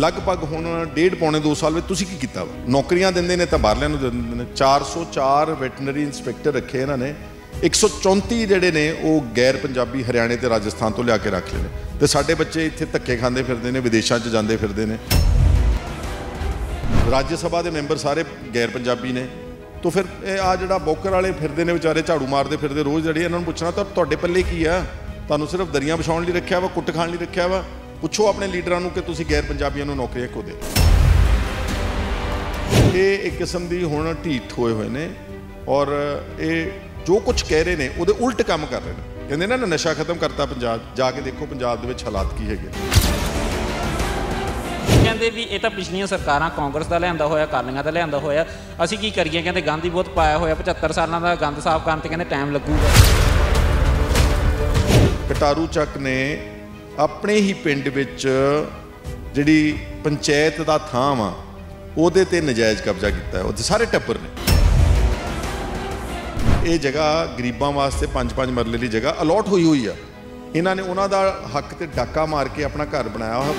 ਲਗਭਗ ਹੁਣ ਡੇਢ ਪੌਣੇ 2 ਸਾਲ ਵਿੱਚ ਤੁਸੀਂ ਕੀ ਕੀਤਾ ਵਾ ਨੌਕਰੀਆਂ ਦਿੰਦੇ ਨੇ ਤਾਂ ਬਾਹਰਲਿਆਂ ਨੂੰ ਦਿੰਦੇ ਨੇ 404 ਵੈਟਰਨਰੀ ਇਨਸਪੈਕਟਰ ਰੱਖੇ ਇਹਨਾਂ ਨੇ 134 ਜਿਹੜੇ ਨੇ ਉਹ ਗੈਰ ਪੰਜਾਬੀ ਹਰਿਆਣੇ ਤੇ ਰਾਜਸਥਾਨ ਤੋਂ ਲਿਆ ਕੇ ਰੱਖ ਲਏ ਨੇ ਤੇ ਸਾਡੇ ਬੱਚੇ ਇੱਥੇ ਧੱਕੇ ਖਾਂਦੇ ਫਿਰਦੇ ਨੇ ਵਿਦੇਸ਼ਾਂ 'ਚ ਜਾਂਦੇ ਫਿਰਦੇ ਨੇ ਰਾਜ ਸਭਾ ਦੇ ਮੈਂਬਰ ਸਾਰੇ ਗੈਰ ਪੰਜਾਬੀ ਨੇ ਤੋਂ ਫਿਰ ਇਹ ਆ ਜਿਹੜਾ ਬੋਕਰ ਵਾਲੇ ਫਿਰਦੇ ਨੇ ਵਿਚਾਰੇ ਝਾੜੂ ਮਾਰਦੇ ਫਿਰਦੇ ਰੋਜ਼ ਜਿਹੜੇ ਇਹਨਾਂ ਨੂੰ ਪੁੱਛਣਾ ਤਾਂ ਤੁਹਾਡੇ ਪੱਲੇ ਕੀ ਆ ਤੁਹਾਨੂੰ ਸਿਰਫ ਦਰੀਆਂ ਵਿਛਾਉਣ ਲਈ ਰੱਖਿਆ ਵਾ ਕੁੱਟ ਖਾਣ ਲਈ ਰੱਖਿਆ ਵਾ ਪੁੱਛੋ ਆਪਣੇ ਲੀਡਰਾਂ ਨੂੰ ਕਿ ਤੁਸੀਂ ਗੈਰ ਪੰਜਾਬੀਆਂ ਨੂੰ ਨੌਕਰੀਆਂ ਕਿਉਂ ਦੇ ਇਹ ਇੱਕ ਕਿਸਮ ਦੀ ਹੁਣ ਢੀਠ ਹੋਏ ਹੋਏ ਨੇ ਔਰ ਇਹ ਜੋ ਕੁਝ ਕਹਿ ਰਹੇ ਨੇ ਉਹਦੇ ਉਲਟ ਕੰਮ ਕਰ ਰਹੇ ਨੇ ਕਹਿੰਦੇ ਨਾ ਨਸ਼ਾ ਖਤਮ ਕਰਤਾ ਪੰਜਾਬ ਜਾ ਕੇ ਦੇਖੋ ਪੰਜਾਬ ਦੇ ਵਿੱਚ ਹਾਲਾਤ ਕੀ ਹੈਗੇ ਕਹਿੰਦੇ ਵੀ ਇਹ ਤਾਂ ਪਿਛਲੀਆਂ ਸਰਕਾਰਾਂ ਕਾਂਗਰਸ ਦਾ ਲਿਆਂਦਾ ਹੋਇਆ ਕਾਲੀਆਂ ਦਾ ਲਿਆਂਦਾ ਹੋਇਆ ਅਸੀਂ ਕੀ ਕਰੀਏ ਕਹਿੰਦੇ ਗਾਂਧੀ ਬਹੁਤ ਪਾਇਆ ਹੋਇਆ 75 ਸਾਲਾਂ ਦਾ ਗੰਦ ਸਾਫ਼ ਕਰਨ ਤੇ ਕਹਿੰਦੇ ਟਾਈਮ ਲੱਗੂਗਾ ਕਟਾਰੂ ਚੱਕ ਨੇ ਆਪਣੇ ਹੀ ਪਿੰਡ ਵਿੱਚ ਜਿਹੜੀ ਪੰਚਾਇਤ ਦਾ ਥਾਂ ਵਾ ਉਹਦੇ ਤੇ ਨਜਾਇਜ਼ ਕਬਜ਼ਾ ਕੀਤਾ ਹੈ ਉਹ ਸਾਰੇ ਟੱਪਰ ਨੇ ਇਹ ਜਗ੍ਹਾ ਗਰੀਬਾਂ ਵਾਸਤੇ ਪੰਜ ਪੰਜ ਮਰਲੇ ਦੀ ਜਗ੍ਹਾ ਅਲੋਟ ਹੋਈ ਹੋਈ ਆ ਇਹਨਾਂ ਨੇ ਉਹਨਾਂ ਦਾ ਹੱਕ ਤੇ ਡਾਕਾ ਮਾਰ ਕੇ ਆਪਣਾ ਘਰ ਬਣਾਇਆ ਹੋਇਆ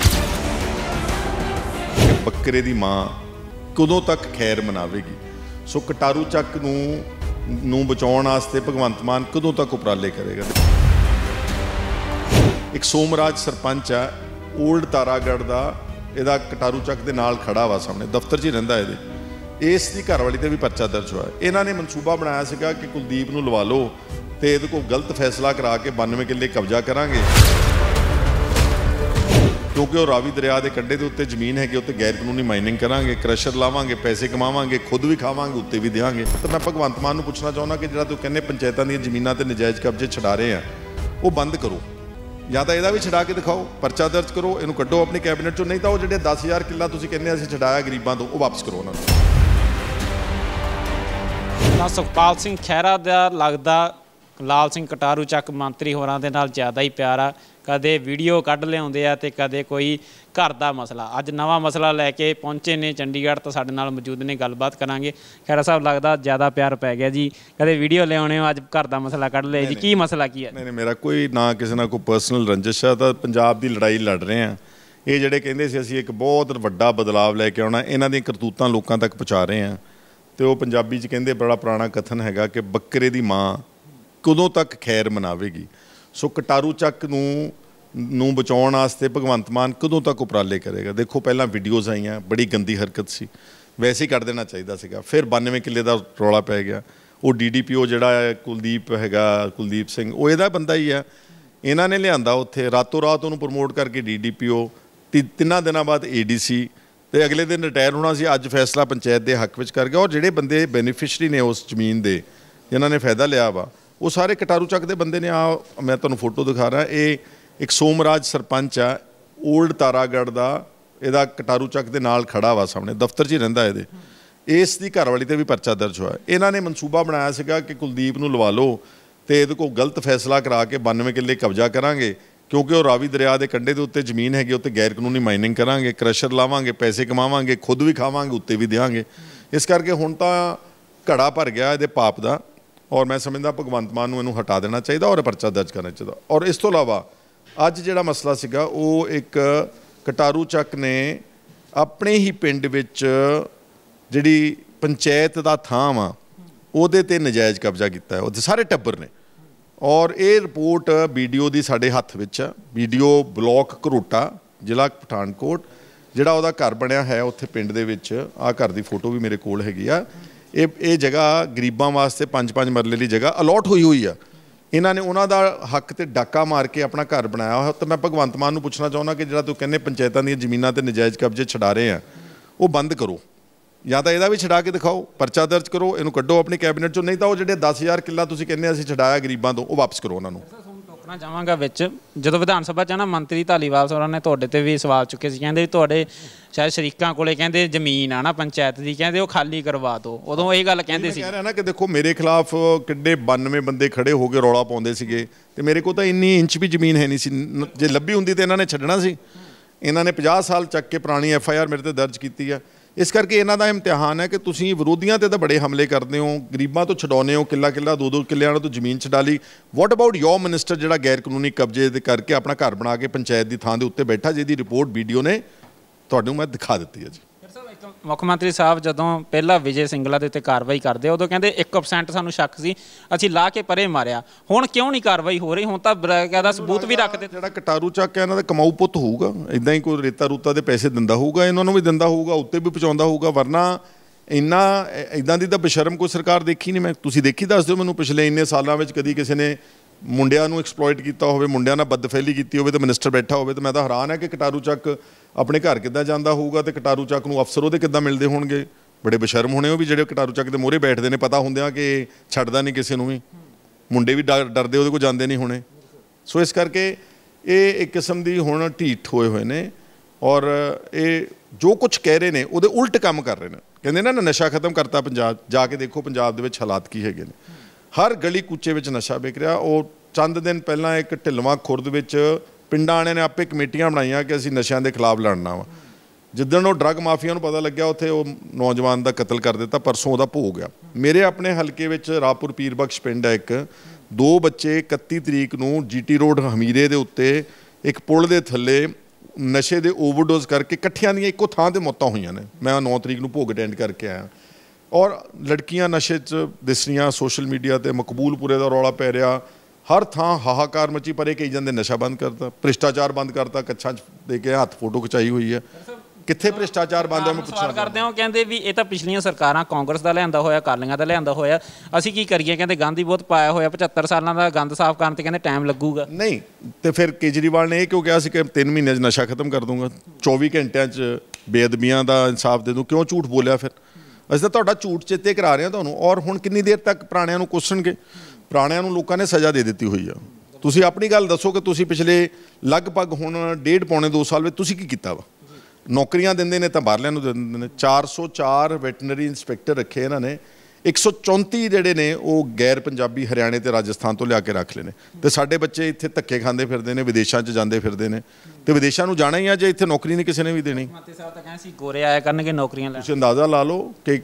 ਬੱਕਰੇ ਦੀ ਮਾਂ ਕਦੋਂ ਤੱਕ ਖੈਰ ਮਨਾਵੇਗੀ ਸੋ ਕਟਾਰੂ ਚੱਕ ਨੂੰ ਨੂੰ ਬਚਾਉਣ ਵਾਸਤੇ ਭਗਵੰਤ ਮਾਨ ਕਦੋਂ ਤੱਕ ਉਪਰਾਲੇ ਕਰੇਗਾ ਇੱਕ ਸੋਮਰਾਜ ਸਰਪੰਚ ਆ 올ਡ ਤਾਰਾਗੜ ਦਾ ਇਹਦਾ ਕਟਾਰੂ ਚੱਕ ਦੇ ਨਾਲ ਖੜਾ ਵਾ ਸਾਹਮਣੇ ਦਫ਼ਤਰ 'ਚ ਹੀ ਰਹਿੰਦਾ ਇਹਦੇ ਇਸ ਦੀ ਘਰਵਾਲੀ ਤੇ ਵੀ ਪਰਚਾ ਦਰਜ ਹੋਇਆ ਇਹਨਾਂ ਨੇ ਮਨਸੂਬਾ ਬਣਾਇਆ ਸੀਗਾ ਕਿ ਕੁਲਦੀਪ ਨੂੰ ਲਵਾ ਲਓ ਤੇ ਇਹਦੇ ਕੋਲ ਗਲਤ ਫੈਸਲਾ ਕਰਾ ਕੇ 92 ਕਿੱਲੇ ਕਬਜ਼ਾ ਕਰਾਂਗੇ ਕਿਉਂਕਿ ਉਹ ਰਾਵੀ ਦਰਿਆ ਦੇ ਕੰਢੇ ਦੇ ਉੱਤੇ ਜ਼ਮੀਨ ਹੈਗੀ ਉੱਤੇ ਗੈਰ ਕਾਨੂੰਨੀ ਮਾਈਨਿੰਗ ਕਰਾਂਗੇ ਕ੍ਰਸ਼ਰ ਲਾਵਾਂਗੇ ਪੈਸੇ ਕਮਾਵਾਂਗੇ ਖੁਦ ਵੀ ਖਾਵਾਂਗੇ ਉੱਤੇ ਵੀ ਦੇਵਾਂਗੇ ਤਾਂ ਮੈਂ ਭਗਵੰਤ ਮਾਨ ਨੂੰ ਪੁੱਛਣਾ ਚਾਹੁੰਦਾ ਕਿ ਜਿਹੜਾ ਤੂੰ ਕਹਿੰਦੇ ਪੰਚਾਇਤਾਂ ਦੀਆਂ ਜ਼ਮੀਨਾਂ ਤੇ ਨਜਾਇਜ਼ ਕਬਜ਼ੇ ਛਡਾ ਰਹੇ ਆ ਉਹ ਬੰਦ ਕਰੋ ਜਾਂ ਤਾਂ ਇਹਦਾ ਵੀ ਛਡਾ ਕੇ ਦਿਖਾਓ ਪਰਚਾ ਦਰਜ ਕਰੋ ਇਹਨੂੰ ਕੱਢੋ ਆਪਣੀ ਕੈਬਨਿਟ ਚੋਂ ਨਹੀਂ ਤਾਂ ਉਹ ਜਿਹੜੇ 10000 ਕਿੱਲਾ ਤੁਸੀਂ ਕਹਿੰਦੇ ਅਸੀਂ ਛਡਾਇਆ ਗਰੀਬਾਂ ਤੋਂ ਉਹ ਵਾਪਸ ਕਰੋ ਉਹਨਾਂ ਨੂੰ ਨਾ ਸੁਖਪਾਲ ਸਿੰਘ ਖਹਿਰਾ ਦਾ ਲੱਗਦਾ ਲਾਲ ਸਿੰਘ ਕਟਾਰੂ ਚੱਕ ਮੰਤਰੀ ਹੋਰਾਂ ਦੇ ਨਾਲ ਜ਼ਿਆਦਾ ਹੀ ਪਿਆਰ ਆ ਕਦੇ ਵੀਡੀਓ ਕੱਢ ਲਿਆਉਂਦੇ ਆ ਤੇ ਕਦੇ ਕੋਈ ਘਰ ਦਾ ਮਸਲਾ ਅੱਜ ਨਵਾਂ ਮਸਲਾ ਲੈ ਕੇ ਪਹੁੰਚੇ ਨੇ ਚੰਡੀਗੜ੍ਹ ਤਾਂ ਸਾਡੇ ਨਾਲ ਮੌਜੂਦ ਨੇ ਗੱਲਬਾਤ ਕਰਾਂਗੇ ਖੈਰਾ ਸਾਹਿਬ ਲੱਗਦਾ ਜ਼ਿਆਦਾ ਪਿਆਰ ਪੈ ਗਿਆ ਜੀ ਕਦੇ ਵੀਡੀਓ ਲਿਆਉਣੇ ਹੋ ਅੱਜ ਘਰ ਦਾ ਮਸਲਾ ਕੱਢ ਲਿਆ ਜੀ ਕੀ ਮਸਲਾ ਕੀ ਹੈ ਨਹੀਂ ਨਹੀਂ ਮੇਰਾ ਕੋਈ ਨਾ ਕਿਸੇ ਨਾਲ ਕੋਈ ਪਰਸਨਲ ਰੰਜਿਸ਼ ਆ ਤਾਂ ਪੰਜਾਬ ਦੀ ਲੜਾਈ ਲੜ ਰਹੇ ਆ ਇਹ ਜਿਹੜੇ ਕਹਿੰਦੇ ਸੀ ਅਸੀਂ ਇੱਕ ਬਹੁਤ ਵੱਡਾ ਬਦਲਾਅ ਲੈ ਕੇ ਆਉਣਾ ਇਹਨਾਂ ਦੀਆਂ ਕਰਤੂਤਾਂ ਲੋਕਾਂ ਤੱਕ ਪਹੁੰਚਾ ਰਹੇ ਆ ਤੇ ਉਹ ਪੰਜਾਬੀ 'ਚ ਕਹਿੰਦੇ ਬੜਾ ਪੁਰਾਣਾ ਕਥਨ ਹੈਗਾ ਕਿ ਬੱਕਰੇ ਦੀ ਮਾਂ ਕਦੋਂ ਤੱਕ ਖੈਰ ਮਨਾਵੇਗੀ ਸੋ ਕਟਾਰੂ ਚੱਕ ਨੂੰ ਨੂੰ ਬਚਾਉਣ ਵਾਸਤੇ ਭਗਵੰਤ ਮਾਨ ਕਦੋਂ ਤੱਕ ਉਪਰਾਲੇ ਕਰੇਗਾ ਦੇਖੋ ਪਹਿਲਾਂ ਵੀਡੀਓਜ਼ ਆਈਆਂ ਬੜੀ ਗੰਦੀ ਹਰਕਤ ਸੀ ਵੈਸੇ ਹੀ ਕੱਢ ਦੇਣਾ ਚਾਹੀਦਾ ਸੀਗਾ ਫਿਰ 92 ਕਿੱਲੇ ਦਾ ਰੌਲਾ ਪੈ ਗਿਆ ਉਹ ਡੀਡੀਪੀਓ ਜਿਹੜਾ ਕੁਲਦੀਪ ਹੈਗਾ ਕੁਲਦੀਪ ਸਿੰਘ ਉਹ ਇਹਦਾ ਬੰਦਾ ਹੀ ਆ ਇਹਨਾਂ ਨੇ ਲਿਆਂਦਾ ਉੱਥੇ ਰਾਤੋਂ ਰਾਤ ਉਹਨੂੰ ਪ੍ਰਮੋਟ ਕਰਕੇ ਡੀਡੀਪੀਓ ਤਿੰਨਾਂ ਦਿਨਾਂ ਬਾਅਦ ਏਡੀਸੀ ਤੇ ਅਗਲੇ ਦਿਨ ਰਿਟਾਇਰ ਹੋਣਾ ਸੀ ਅੱਜ ਫੈਸਲਾ ਪੰਚਾਇਤ ਦੇ ਹੱਕ ਵਿੱਚ ਕਰ ਗਿਆ ਔਰ ਜਿਹੜੇ ਬੰਦੇ ਬੈਨੀਫੀਸ਼ਰੀ ਨੇ ਉਸ ਜ਼ਮੀਨ ਦੇ ਜਿਨ੍ਹਾਂ ਨੇ ਫਾਇਦਾ ਲਿਆ ਵਾ ਉਹ ਸਾਰੇ ਕਟਾਰੂ ਚੱਕ ਦੇ ਬੰਦੇ ਨੇ ਆ ਮੈਂ ਤੁਹਾਨੂੰ ਫੋਟੋ ਦਿਖਾ ਰਿਹਾ ਇਹ ਇੱਕ ਸੋਮਰਾਜ ਸਰਪੰਚ ਆ 올ਡ ਤਾਰਾਗੜ ਦਾ ਇਹਦਾ ਕਟਾਰੂ ਚੱਕ ਦੇ ਨਾਲ ਖੜਾ ਵਾ ਸਾਹਮਣੇ ਦਫ਼ਤਰ 'ਚ ਹੀ ਰਹਿੰਦਾ ਇਹਦੇ ਇਸ ਦੀ ਘਰਵਾਲੀ ਤੇ ਵੀ ਪਰਚਾ ਦਰਜ ਹੋਇਆ ਇਹਨਾਂ ਨੇ ਮਨਸੂਬਾ ਬਣਾਇਆ ਸੀਗਾ ਕਿ ਕੁਲਦੀਪ ਨੂੰ ਲਵਾ ਲਓ ਤੇ ਇਹਦੇ ਕੋਲ ਗਲਤ ਫੈਸਲਾ ਕਰਾ ਕੇ 92 ਕਿੱਲੇ ਕਬਜ਼ਾ ਕਰਾਂਗੇ ਕਿਉਂਕਿ ਉਹ ਰਾਵੀ ਦਰਿਆ ਦੇ ਕੰਢੇ ਦੇ ਉੱਤੇ ਜ਼ਮੀਨ ਹੈਗੀ ਉੱਤੇ ਗੈਰ ਕਾਨੂੰਨੀ ਮਾਈਨਿੰਗ ਕਰਾਂਗੇ ਕ੍ਰਸ਼ਰ ਲਾਵਾਂਗੇ ਪੈਸੇ ਕਮਾਵਾਂਗੇ ਖੁਦ ਵੀ ਖਾਵਾਂਗੇ ਉੱਤੇ ਵੀ ਦੇਵਾਂਗੇ ਇਸ ਕਰਕੇ ਹੁਣ ਤਾਂ ਘੜਾ ਭਰ ਗਿਆ ਇਹਦੇ ਪਾਪ ਦਾ ਔਰ ਮੈਂ ਸਮਝਦਾ ਭਗਵੰਤ ਮਾਨ ਨੂੰ ਇਹਨੂੰ ਹਟਾ ਦੇਣਾ ਚਾਹੀਦਾ ਔਰ ਪਰਚਾ ਦਰਜ ਕਰਨਾ ਚਾਹੀਦਾ ਔਰ ਇਸ ਤੋਂ ਇਲਾਵਾ ਅੱਜ ਜਿਹੜਾ ਮਸਲਾ ਸੀਗਾ ਉਹ ਇੱਕ ਕਟਾਰੂ ਚੱਕ ਨੇ ਆਪਣੇ ਹੀ ਪਿੰਡ ਵਿੱਚ ਜਿਹੜੀ ਪੰਚਾਇਤ ਦਾ ਥਾਂ ਵਾ ਉਹਦੇ ਤੇ ਨਜਾਇਜ਼ ਕਬਜ਼ਾ ਕੀਤਾ ਹੈ ਉਹਦੇ ਸਾਰੇ ਟੱਬਰ ਨੇ ਔਰ ਇਹ ਰਿਪੋਰਟ ਵੀਡੀਓ ਦੀ ਸਾਡੇ ਹੱਥ ਵਿੱਚ ਆ ਵੀਡੀਓ ਬਲਾਕ ਘਰੋਟਾ ਜ਼ਿਲ੍ਹਾ ਪਠਾਨਕੋਟ ਜਿਹੜਾ ਉਹਦਾ ਘਰ ਬਣਿਆ ਹੈ ਉੱਥੇ ਪਿੰਡ ਦੇ ਵਿੱਚ ਆ ਘਰ ਦੀ ਫੋਟੋ ਵੀ ਮੇਰੇ ਕੋਲ ਹੈਗੀ ਆ ਇਹ ਇਹ ਜਗ੍ਹਾ ਗਰੀਬਾਂ ਵਾਸਤੇ ਪੰਜ ਪੰਜ ਮਰਲੇ ਦੀ ਜਗ੍ਹਾ ਅਲੋਟ ਹੋਈ ਹੋਈ ਆ ਇਹਨਾਂ ਨੇ ਉਹਨਾਂ ਦਾ ਹੱਕ ਤੇ ਡਾਕਾ ਮਾਰ ਕੇ ਆਪਣਾ ਘਰ ਬਣਾਇਆ ਹੋਇਆ ਤਾਂ ਮੈਂ ਭਗਵੰਤ ਮਾਨ ਨੂੰ ਪੁੱਛਣਾ ਚਾਹੁੰਦਾ ਕਿ ਜਿਹੜਾ ਤੂੰ ਕਹਿੰਦੇ ਪੰਚਾਇਤਾਂ ਦੀਆਂ ਜ਼ਮੀਨਾਂ ਤੇ ਨਜਾਇਜ਼ ਕਬਜ਼ੇ ਛਡਾ ਰਹੇ ਆ ਉਹ ਬੰਦ ਕਰੋ ਜਾਂ ਤਾਂ ਇਹਦਾ ਵੀ ਛਡਾ ਕੇ ਦਿਖਾਓ ਪਰਚਾ ਦਰਜ ਕਰੋ ਇਹਨੂੰ ਕੱਢੋ ਆਪਣੀ ਕੈਬਨਿਟ ਚੋਂ ਨਹੀਂ ਤਾਂ ਉਹ ਜਿਹੜੇ 10000 ਕਿੱਲਾ ਤੁਸੀਂ ਕਹਿੰਦੇ ਅਸੀਂ ਛਡਾਇਆ ਗਰੀਬਾਂ ਤੋਂ ਉਹ ਵਾਪਸ ਕਰੋ ਉਹਨਾਂ ਨੂੰ ਰੋਕਣਾ ਚਾਹਾਂਗਾ ਵਿੱਚ ਜਦੋਂ ਵਿਧਾਨ ਸਭਾ ਚ ਨਾ ਮੰਤਰੀ ਧਾਲੀਵਾਲ ਸਰਾਂ ਨੇ ਤੁਹਾਡੇ ਤੇ ਵੀ ਸਵਾਲ ਚੁੱਕੇ ਸੀ ਕਹਿੰਦੇ ਵੀ ਤੁਹਾਡੇ ਸ਼ਾਇਦ ਸ਼ਰੀਕਾਂ ਕੋਲੇ ਕਹਿੰਦੇ ਜ਼ਮੀਨ ਆ ਨਾ ਪੰਚਾਇਤ ਦੀ ਕਹਿੰਦੇ ਉਹ ਖਾਲੀ ਕਰਵਾ ਦਿਓ ਉਦੋਂ ਇਹ ਗੱਲ ਕਹਿੰਦੇ ਸੀ ਮੈਂ ਕਹਿ ਰਿਹਾ ਨਾ ਕਿ ਦੇਖੋ ਮੇਰੇ ਖਿਲਾਫ ਕਿੱਡੇ 92 ਬੰਦੇ ਖੜੇ ਹੋ ਕੇ ਰੌਲਾ ਪਾਉਂਦੇ ਸੀਗੇ ਤੇ ਮੇਰੇ ਕੋਲ ਤਾਂ ਇੰਨੀ ਇੰਚ ਵੀ ਜ਼ਮੀਨ ਹੈ ਨਹੀਂ ਸੀ ਜੇ ਲੱਭੀ ਹੁੰਦੀ ਤੇ ਇਹਨਾਂ ਨੇ ਛੱਡਣਾ ਸੀ ਇਹਨਾਂ ਨੇ 50 ਸਾਲ ਚੱਕ ਕੇ ਪੁਰਾਣੀ ਐਫ ਆਈ ਆਰ ਮੇਰੇ ਤੇ ਦਰਜ ਕੀਤੀ ਆ ਇਸ ਕਰਕੇ ਇਹਨਾਂ ਦਾ ਇਮਤਿਹਾਨ ਹੈ ਕਿ ਤੁਸੀਂ ਵਿਰੋਧੀਆਂ ਤੇ ਤਾਂ ਬੜੇ ਹਮਲੇ ਕਰਦੇ ਹੋ ਗਰੀਬਾਂ ਤੋਂ ਛਡਾਉਨੇ ਹੋ ਕਿੱਲਾ ਕਿੱਲਾ ਦੋ ਦੋ ਕਿੱਲਿਆਂ ਤੋਂ ਜ਼ਮੀਨ ਛਡਾ ਲਈ ਵਾਟ ਅਬਾਊਟ ਯੋਰ ਮਿਨਿਸਟਰ ਜਿਹੜਾ ਗੈਰ ਕਾਨੂੰਨੀ ਕਬਜ਼ੇ ਦੇ ਕਰਕੇ ਆਪਣਾ ਘਰ ਬਣਾ ਕੇ ਪੰਚਾਇਤ ਦੀ ਥਾਂ ਦੇ ਉੱਤੇ ਬੈਠਾ ਜਿਹਦੀ ਰਿਪੋਰਟ ਵੀਡੀਓ ਨੇ ਤੁਹਾਨੂੰ ਮੈਂ ਦਿਖਾ ਦਿੱਤੀ ਹੈ ਜੀ ਮੁੱਖ ਮੰਤਰੀ ਸਾਹਿਬ ਜਦੋਂ ਪਹਿਲਾ ਵਿਜੇ ਸਿੰਗਲਾ ਦੇ ਉੱਤੇ ਕਾਰਵਾਈ ਕਰਦੇ ਉਦੋਂ ਕਹਿੰਦੇ 1% ਸਾਨੂੰ ਸ਼ੱਕ ਸੀ ਅਸੀਂ ਲਾ ਕੇ ਪਰੇ ਮਾਰਿਆ ਹੁਣ ਕਿਉਂ ਨਹੀਂ ਕਾਰਵਾਈ ਹੋ ਰਹੀ ਹੁਣ ਤਾਂ ਕਹਿੰਦਾ ਸਬੂਤ ਵੀ ਰੱਖ ਦਿੱਤੇ ਜਿਹੜਾ ਕਟਾਰੂ ਚੱਕ ਹੈ ਇਹਨਾਂ ਦਾ ਕਮਾਊ ਪੁੱਤ ਹੋਊਗਾ ਇਦਾਂ ਹੀ ਕੋਈ ਰੇਤਾ ਰੂਤਾ ਦੇ ਪੈਸੇ ਦਿੰਦਾ ਹੋਊਗਾ ਇਹਨਾਂ ਨੂੰ ਵੀ ਦਿੰਦਾ ਹੋਊਗਾ ਉੱਤੇ ਵੀ ਪਹੁੰਚਾਉਂਦਾ ਹੋਊਗਾ ਵਰਨਾ ਇੰਨਾ ਇਦਾਂ ਦੀ ਤਾਂ ਬਸ਼ਰਮ ਕੋਈ ਸਰਕਾਰ ਦੇਖੀ ਨਹੀਂ ਮੈਂ ਤੁਸੀਂ ਦੇਖੀ ਦੱਸ ਦਿਓ ਮੈਨੂੰ ਪਿਛਲੇ ਇੰਨੇ ਸਾਲਾਂ ਵਿੱਚ ਕਦੀ ਕਿਸੇ ਨੇ ਮੁੰਡਿਆਂ ਨੂੰ ਐਕਸਪਲੋਇਟ ਕੀਤਾ ਹੋਵੇ ਮੁੰਡਿਆਂ ਨਾਲ ਬਦਫੈਲੀ ਕੀਤੀ ਹੋਵੇ ਤੇ ਮਿਨਿਸਟਰ ਬੈਠਾ ਹੋਵੇ ਤੇ ਮੈਂ ਤਾਂ ਹੈਰਾਨ ਹਾਂ ਕਿ ਕਟਾਰੂ ਚੱਕ ਆਪਣੇ ਘਰ ਕਿੱਦਾਂ ਜਾਂਦਾ ਹੋਊਗਾ ਤੇ ਕਟਾਰੂ ਚੱਕ ਨੂੰ ਅਫਸਰ ਉਹਦੇ ਕਿੱਦਾਂ ਮਿਲਦੇ ਹੋਣਗੇ ਬੜੇ ਬਸ਼ਰਮ ਹੋਣੇ ਉਹ ਵੀ ਜਿਹੜੇ ਕਟਾਰੂ ਚੱਕ ਦੇ ਮੋਹਰੇ ਬੈਠਦੇ ਨੇ ਪਤਾ ਹੁੰਦਿਆਂ ਕਿ ਛੱਡਦਾ ਨਹੀਂ ਕਿਸੇ ਨੂੰ ਵੀ ਮੁੰਡੇ ਵੀ ਡਰਦੇ ਉਹਦੇ ਕੋਲ ਜਾਂਦੇ ਨਹੀਂ ਹੋਣੇ ਸੋ ਇਸ ਕਰਕੇ ਇਹ ਇੱਕ ਕਿਸਮ ਦੀ ਹੁਣ ਢੀਠ ਹੋਏ ਹੋਏ ਨੇ ਔਰ ਇਹ ਜੋ ਕੁਝ ਕਹਿ ਰਹੇ ਨੇ ਉਹਦੇ ਉਲਟ ਕੰਮ ਕਰ ਰਹੇ ਨੇ ਕਹਿੰਦੇ ਨਾ ਨਸ਼ਾ ਖਤਮ ਕਰਤਾ ਪੰਜਾਬ ਜਾ ਕੇ ਦੇਖੋ ਪੰਜਾਬ ਦੇ ਵਿੱਚ ਹਾਲਾਤ ਕੀ ਹੈਗੇ ਨੇ ਹਰ ਗਲੀ ਕੂਚੇ ਵਿੱਚ ਨਸ਼ਾ ਵਿਕ ਰਿਹਾ ਉਹ ਚੰਦ ਦਿਨ ਪਹਿਲਾਂ ਇੱਕ ਢਿਲਵਾ ਖੁਰਦ ਵਿੱਚ ਪਿੰਡਾਂ ਵਾਲਿਆਂ ਨੇ ਆਪੇ ਕਮੇਟੀਆਂ ਬਣਾਈਆਂ ਕਿ ਅਸੀਂ ਨਸ਼ਿਆਂ ਦੇ ਖਿਲਾਫ ਲੜਨਾ ਵਾ ਜਿੱਦਣ ਉਹ ਡਰੱਗ ਮਾਫੀਆ ਨੂੰ ਪਤਾ ਲੱਗਿਆ ਉੱਥੇ ਉਹ ਨੌਜਵਾਨ ਦਾ ਕਤਲ ਕਰ ਦਿੱਤਾ ਪਰਸੋਂ ਉਹਦਾ ਭੋਗ ਆ ਮੇਰੇ ਆਪਣੇ ਹਲਕੇ ਵਿੱਚ ਰਾਪੁਰ ਪੀਰਬਖਸ਼ ਪਿੰਡ ਹੈ ਇੱਕ ਦੋ ਬੱਚੇ 31 ਤਰੀਕ ਨੂੰ ਜੀਟੀ ਰੋਡ ਹਮੀਰੇ ਦੇ ਉੱਤੇ ਇੱਕ ਪੁਲ ਦੇ ਥੱਲੇ ਨਸ਼ੇ ਦੇ ਓਵਰਡੋਜ਼ ਕਰਕੇ ਇਕੱਠਿਆਂ ਦੀਆਂ ਇੱਕੋ ਥਾਂ ਤੇ ਮੌਤਾਂ ਹੋਈਆਂ ਨੇ ਮੈਂ 9 ਤਰੀਕ ਨੂੰ ਭੋਗ ਅਟੈਂਡ ਕਰਕੇ ਆਇਆ ਔਰ ਲੜਕੀਆਂ ਨਸ਼ੇ 'ਚ ਦਿਸਣੀਆਂ ਸੋਸ਼ਲ ਮੀਡੀਆ ਤੇ ਮਕਬੂਲਪੁਰੇ ਦਾ ਰੌਲਾ ਪੈ ਰਿਹਾ ਹਰ ਥਾਂ ਹਾਹਾਕਾਰ ਮਚੀ ਪਰ ਇਹ ਕਹੀ ਜਾਂਦੇ ਨਸ਼ਾ ਬੰਦ ਕਰਤਾ ਭ੍ਰਿਸ਼ਟਾਚਾਰ ਬੰਦ ਕਰਤਾ ਕੱਛਾਂ 'ਚ ਦੇ ਕੇ ਹੱਥ ਫੋਟੋ ਖਚਾਈ ਹੋਈ ਹੈ ਕਿੱਥੇ ਭ੍ਰਿਸ਼ਟਾਚਾਰ ਬੰਦ ਹੈ ਮੈਂ ਪੁੱਛਣਾ ਕਰਦੇ ਹਾਂ ਕਹਿੰਦੇ ਵੀ ਇਹ ਤਾਂ ਪਿਛਲੀਆਂ ਸਰਕਾਰਾਂ ਕਾਂਗਰਸ ਦਾ ਲਿਆਂਦਾ ਹੋਇਆ ਕਾਲੀਆਂ ਦਾ ਲਿਆਂਦਾ ਹੋਇਆ ਅਸੀਂ ਕੀ ਕਰੀਏ ਕਹਿੰਦੇ ਗਾਂਧੀ ਬਹੁਤ ਪਾਇਆ ਹੋਇਆ 75 ਸਾਲਾਂ ਦਾ ਗੰਦ ਸਾਫ਼ ਕਰਨ ਤੇ ਕਹਿੰਦੇ ਟਾਈਮ ਲੱਗੂਗਾ ਨਹੀਂ ਤੇ ਫਿਰ ਕੇਜਰੀਵਾਲ ਨੇ ਇਹ ਕਿਉਂ ਕਿਹਾ ਸੀ ਕਿ 3 ਮਹੀਨੇ 'ਚ ਨਸ਼ਾ ਖਤਮ ਕਰ ਦੂੰਗਾ 24 ਘੰਟਿਆਂ 'ਚ ਬੇਅਦਬੀਆਂ ਦਾ ਇਨਸਾਫ ਦੇ ਦੂੰ ਕਿਉਂ ਝੂਠ ਬੋਲਿਆ ਫਿਰ ਅਸੀਂ ਤਾਂ ਤੁਹਾਡਾ ਝੂਠ ਚੇਤੇ ਕਰਾ ਰਹੇ ਹਾਂ ਤੁਹਾਨੂੰ ਔਰ ਹੁਣ ਕਿੰਨੀ ਦੇਰ ਤੱਕ ਪ੍ਰਾਣਿਆਂ ਨੂੰ ਕੋਸਣਗੇ ਪ੍ਰਾਣਿਆਂ ਨੂੰ ਲੋਕਾਂ ਨੇ ਸਜ਼ਾ ਦੇ ਦਿੱਤੀ ਹੋਈ ਆ ਤੁਸੀਂ ਆਪਣੀ ਗੱਲ ਦੱਸੋ ਕਿ ਤੁਸੀਂ ਪਿਛਲੇ ਲਗਭਗ ਹੁਣ ਡੇਢ ਪੌਣੇ 2 ਸਾਲ ਵਿੱਚ ਤੁਸੀਂ ਕੀ ਕੀਤਾ ਵਾ ਨੌਕਰੀਆਂ ਦਿੰਦੇ ਨੇ ਤਾਂ ਬਾਹਰਲਿਆਂ ਨੂੰ ਦਿੰਦੇ ਨੇ 404 ਵੈਟਰਨਰੀ ਇਨਸਪੈਕਟਰ ਰੱਖੇ ਇਹਨਾਂ ਨੇ 134 ਜਿਹੜੇ ਨੇ ਉਹ ਗੈਰ ਪੰਜਾਬੀ ਹਰਿਆਣੇ ਤੇ ਰਾਜਸਥਾਨ ਤੋਂ ਲਿਆ ਕੇ ਰੱਖ ਲੈਨੇ ਤੇ ਸਾਡੇ ਬੱਚੇ ਇੱਥੇ ਧੱਕੇ ਖਾਂਦੇ ਫਿਰਦੇ ਨੇ ਵਿਦੇਸ਼ਾਂ 'ਚ ਜਾਂਦੇ ਫਿਰਦੇ ਨੇ ਤੇ ਵਿਦੇਸ਼ਾਂ ਨੂੰ ਜਾਣਾ ਹੀ ਆ ਜੇ ਇੱਥੇ ਨੌਕਰੀ ਨਹੀਂ ਕਿਸੇ ਨੇ ਵੀ ਦੇਣੀ ਮਾਤੇ ਸਾਹਿਬ ਤਾਂ ਕਹਿੰਦੇ ਸੀ ਗੋਰੇ ਆਇਆ ਕਰਨਗੇ ਨੌਕਰੀਆਂ ਲੈ ਤੁਸੀਂ ਅੰਦਾਜ਼ਾ ਲਾ ਲਓ ਕਿ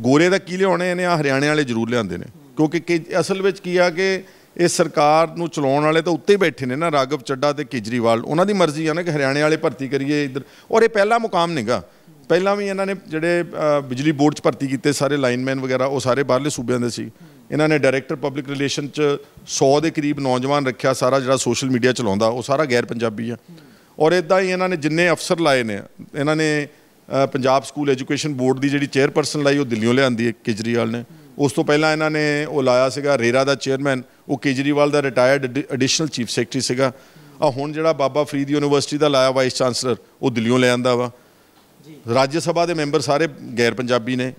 ਗੋਰੇ ਦਾ ਕੀ ਲਿਆਉਣੇ ਨੇ ਆ ਹਰਿਆਣੇ ਵਾਲੇ ਜ਼ਰੂਰ ਲਿਆਉਂਦੇ ਨੇ ਕਿਉਂਕਿ ਅਸਲ ਵਿੱਚ ਕੀ ਆ ਕਿ ਇਹ ਸਰਕਾਰ ਨੂੰ ਚਲਾਉਣ ਵਾਲੇ ਤਾਂ ਉੱਤੇ ਹੀ ਬੈਠੇ ਨੇ ਨਾ ਰਾਗਵ ਚੱਡਾ ਤੇ ਕੇਜਰੀਵਾਲ ਉਹਨਾਂ ਦੀ ਮਰਜ਼ੀ ਆ ਨਾ ਕਿ ਹਰਿਆਣੇ ਵਾਲੇ ਭਰਤੀ ਕਰੀਏ ਇੱਧਰ ਔਰ ਇਹ ਪਹਿਲਾ ਮੁਕਾਮ ਨਹੀਂਗਾ ਪਹਿਲਾਂ ਵੀ ਇਹਨਾਂ ਨੇ ਜਿਹੜੇ ਬਿਜਲੀ ਬੋਰਡ 'ਚ ਭਰਤੀ ਕੀਤੇ ਸਾਰੇ ਲਾਈਨਮੈਨ ਵਗੈਰਾ ਉਹ ਸਾਰੇ ਬਾਹਰਲੇ ਸੂਬਿਆਂ ਦੇ ਸੀ ਇਹਨਾਂ ਨੇ ਡਾਇਰੈਕਟਰ ਪਬਲਿਕ ਰਿਲੇਸ਼ਨ 'ਚ 100 ਦੇ ਕਰੀਬ ਨੌਜਵਾਨ ਰੱਖਿਆ ਸਾਰਾ ਜਿਹੜਾ ਸੋਸ਼ਲ ਮੀਡੀਆ ਚਲਾਉਂਦਾ ਉਹ ਸਾਰਾ ਗੈਰ ਪੰਜਾਬੀ ਆ ਔਰ ਇਦਾਂ ਹੀ ਇਹਨਾਂ ਨੇ ਜਿੰਨੇ ਅਫਸਰ ਲਾਏ ਨੇ ਇਹਨਾਂ ਨੇ ਪੰਜਾਬ ਸਕੂਲ ਐਜੂਕੇਸ਼ਨ ਬੋਰਡ ਦੀ ਜਿਹੜੀ ਚੇਅਰਪਰਸਨ ਲਾਈ ਉਹ ਦਿੱਲੀੋਂ ਲਿਆਂਦੀ ਹੈ ਕੇਜਰੀਵਾਲ ਨੇ ਉਸ ਤੋਂ ਪਹਿਲਾਂ ਇਹਨਾਂ ਨੇ ਉਹ ਲਾਇਆ ਸੀਗਾ ਰੇਰਾ ਦਾ ਚੇਅਰਮੈਨ ਉਹ ਕੇਜਰੀਵਾਲ ਦਾ ਰਿਟਾਇਰਡ ਐਡੀਸ਼ਨਲ ਚੀਫ ਸੈਕਟਰੀ ਸੀਗਾ ਆ ਹੁਣ ਜਿਹੜਾ ਬਾਬਾ ਫਰੀਦ ਯੂਨੀਵਰਸਿਟੀ ਦਾ ਲਾਇਆ ਵਾਈਸ ਚਾਂਸਲਰ ਉਹ ਦਿੱਲੀੋਂ ਲਿਆਂਦਾ ਵਾ ਰਾਜ ਸਭਾ ਦੇ ਮੈਂਬਰ ਸਾਰੇ ਗੈਰ ਪੰਜਾਬੀ ਨੇ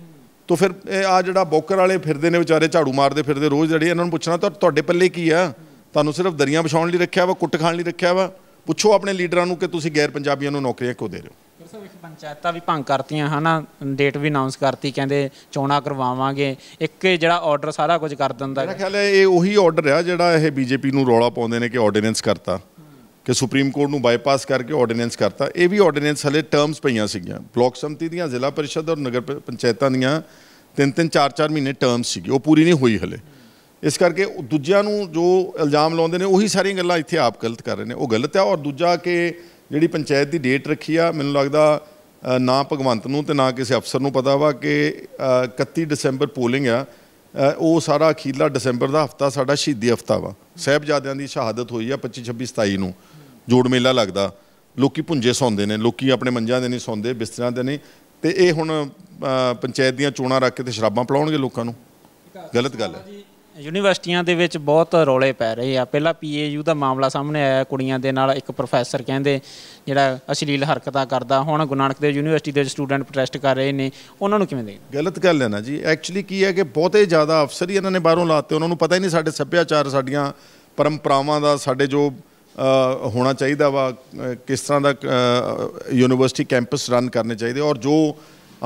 ਤੋ ਫਿਰ ਇਹ ਆ ਜਿਹੜਾ ਬੋਕਰ ਵਾਲੇ ਫਿਰਦੇ ਨੇ ਵਿਚਾਰੇ ਝਾੜੂ ਮਾਰਦੇ ਫਿਰਦੇ ਰੋਜ਼ ਜਿਹੜੇ ਇਹਨਾਂ ਨੂੰ ਪੁੱਛਣਾ ਤਾਂ ਤੁਹਾਡੇ ਪੱਲੇ ਕੀ ਆ ਤੁਹਾਨੂੰ ਸਿਰਫ ਦਰੀਆਂ ਵਿਛਾਉਣ ਲਈ ਰੱਖਿਆ ਵਾ ਕੁੱਟ ਖਾਣ ਲਈ ਰੱਖਿਆ ਵਾ ਪੁੱਛੋ ਆਪਣੇ ਲੀਡਰਾਂ ਨੂੰ ਕਿ ਤੁਸੀਂ ਗੈਰ ਪੰਜਾਬੀਆਂ ਨੂੰ ਨੌਕਰੀਆਂ ਕਿਉਂ ਦੇ ਰਹੇ ਹੋ ਪੰਚਾਇਤਾਂ ਵੀ ਭੰਗ ਕਰਤੀਆਂ ਹਨਾ ਡੇਟ ਵੀ ਅਨਾਉਂਸ ਕਰਤੀ ਕਹਿੰਦੇ ਚੋਣਾਂ ਕਰਵਾਵਾਂਗੇ ਇੱਕ ਜਿਹੜਾ ਆਰਡਰ ਸਾਰਾ ਕੁਝ ਕਰ ਦਿੰਦਾ ਮੇਰਾ ਖਿਆਲ ਹੈ ਇਹ ਉਹੀ ਆਰਡਰ ਆ ਜਿਹੜਾ ਇਹ ਬੀਜੇਪੀ ਨੂੰ ਰੌਲਾ ਪਾਉਂਦੇ ਨੇ ਕਿ ਆਰਡੀਨੈਂਸ ਕਰਤਾ ਕਿ ਸੁਪਰੀਮ ਕੋਰਟ ਨੂੰ ਬਾਈਪਾਸ ਕਰਕੇ ਆਰਡੀਨੈਂਸ ਕਰਤਾ ਇਹ ਵੀ ਆਰਡੀਨੈਂਸ ਹਲੇ ਟਰਮਸ ਪਈਆਂ ਸੀਗੀਆਂ ਬਲਾਕ ਸੰਮਤੀ ਦੀਆਂ ਜ਼ਿਲ੍ਹਾ ਪਰਿਸ਼ਦ ਔਰ ਨਗਰ ਪੰਚਾਇਤਾਂ ਦੀਆਂ ਤਿੰਨ ਤਿੰਨ ਚਾਰ ਚਾਰ ਮਹੀਨੇ ਟਰਮਸ ਸੀਗੀ ਉਹ ਪੂਰੀ ਨਹੀਂ ਹੋਈ ਹਲੇ ਇਸ ਕਰਕੇ ਦੂਜਿਆਂ ਨੂੰ ਜੋ ਇਲਜ਼ਾਮ ਲਾਉਂਦੇ ਨੇ ਉਹੀ ਸਾਰੀਆਂ ਗੱਲਾਂ ਇੱਥੇ ਆਪ ਗਲਤ ਕਰ ਰਹੇ ਨੇ ਉਹ ਗਲਤ ਆ ਔਰ ਦੂਜਾ ਕਿ ਜਿਹੜੀ ਪੰਚਾਇਤ ਦੀ ਡੇਟ ਰੱਖੀ ਆ ਮੈਨੂੰ ਲੱਗਦਾ ਨਾ ਭਗਵੰਤ ਨੂੰ ਤੇ ਨਾ ਕਿਸੇ ਅਫਸਰ ਨੂੰ ਪਤਾ ਵਾ ਕਿ 31 ਦਸੰਬਰ ਪੋਲਿੰਗ ਆ ਉਹ ਸਾਰਾ ਅਖੀਰਲਾ ਦਸੰਬਰ ਦਾ ਹਫਤਾ ਸਾਡਾ ਸ਼ਹੀਦੀ ਹਫਤਾ ਵਾ ਸਹਿਬਜ਼ਾਦਿਆਂ ਦੀ ਸ਼ਹਾਦਤ ਹੋਈ ਆ 25 26 27 ਨੂੰ ਜੋੜ ਮੇਲਾ ਲੱਗਦਾ ਲੋਕੀ ਭੁੰਜੇ ਸੌਂਦੇ ਨੇ ਲੋਕੀ ਆਪਣੇ ਮੰਜਾਂ ਦੇ ਨਹੀਂ ਸੌਂਦੇ ਬਿਸਤਰਾਂ ਦੇ ਨਹੀਂ ਤੇ ਇਹ ਹੁਣ ਪੰਚਾਇਤ ਦੀਆਂ ਚੋਣਾਂ ਰੱਖ ਕੇ ਤੇ ਸ਼ਰਾਬਾਂ ਪਲਾਉਣਗੇ ਲੋਕਾਂ ਨੂੰ ਗਲਤ ਗੱਲ ਹੈ ਯੂਨੀਵਰਸਿਟੀਆਂ ਦੇ ਵਿੱਚ ਬਹੁਤ ਰੋਲੇ ਪੈ ਰਹੇ ਆ ਪਹਿਲਾਂ ਪੀਏਯੂ ਦਾ ਮਾਮਲਾ ਸਾਹਮਣੇ ਆਇਆ ਕੁੜੀਆਂ ਦੇ ਨਾਲ ਇੱਕ ਪ੍ਰੋਫੈਸਰ ਕਹਿੰਦੇ ਜਿਹੜਾ ਅਸ਼ਲੀਲ ਹਰਕਤਾਂ ਕਰਦਾ ਹੁਣ ਗੁਨਾਨਕ ਦੇ ਯੂਨੀਵਰਸਿਟੀ ਦੇ ਸਟੂਡੈਂਟ ਪ੍ਰੋਟੈਸਟ ਕਰ ਰਹੇ ਨੇ ਉਹਨਾਂ ਨੂੰ ਕਿਵੇਂ ਦੇਖਦੇ ਗਲਤ ਗੱਲ ਹੈ ਨਾ ਜੀ ਐਕਚੁਅਲੀ ਕੀ ਹੈ ਕਿ ਬਹੁਤੇ ਜ਼ਿਆਦਾ ਅਫਸਰ ਹੀ ਇਹਨਾਂ ਨੇ ਬਾਹਰੋਂ ਲਾਤੇ ਉਹਨਾਂ ਨੂੰ ਪਤਾ ਹੀ ਨਹੀਂ ਸਾਡੇ ਸੱਭਿਆਚਾਰ ਸਾਡੀਆਂ ਪਰੰਪਰਾਵਾਂ ਦਾ ਸਾਡੇ ਜੋ ਹੋਣਾ ਚਾਹੀਦਾ ਵਾ ਕਿਸ ਤਰ੍ਹਾਂ ਦਾ ਯੂਨੀਵਰਸਿਟੀ ਕੈਂਪਸ ਰਨ ਕਰਨੇ ਚਾਹੀਦੇ ਔਰ ਜੋ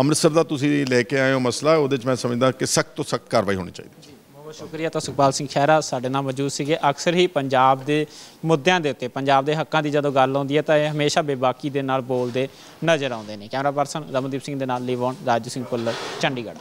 ਅੰਮ੍ਰਿਤਸਰ ਦਾ ਤੁਸੀਂ ਲੈ ਕੇ ਆਏ ਹੋ ਮਸਲਾ ਉਹਦੇ ਵਿੱਚ ਮੈਂ ਸਮਝਦਾ ਕਿ ਸਖਤ ਤੋਂ ਸਖਤ ਕਾਰਵਾਈ ਹੋਣੀ ਚਾਹੀਦੀ ਬਹੁਤ ਸ਼ੁਕਰੀਆ ਤਾਂ ਸੁਖਪਾਲ ਸਿੰਘ ਖਹਿਰਾ ਸਾਡੇ ਨਾਲ ਮੌਜੂਦ ਸੀਗੇ ਅਕਸਰ ਹੀ ਪੰਜਾਬ ਦੇ ਮੁੱਦਿਆਂ ਦੇ ਉੱਤੇ ਪੰਜਾਬ ਦੇ ਹੱਕਾਂ ਦੀ ਜਦੋਂ ਗੱਲ ਆਉਂਦੀ ਹੈ ਤਾਂ ਇਹ ਹਮੇਸ਼ਾ ਬੇਬਾਕੀ ਦੇ ਨਾਲ ਬੋਲਦੇ ਨਜ਼ਰ ਆਉਂਦੇ ਨੇ ਕੈਮਰਾ ਪਰਸਨ ਰਮਨਦੀਪ ਸਿੰਘ ਦੇ ਨਾਲ ਆਨ ਰਾਜੂ ਸਿੰਘ ਪੁੱਲਰ ਚੰਡੀਗੜ੍ਹ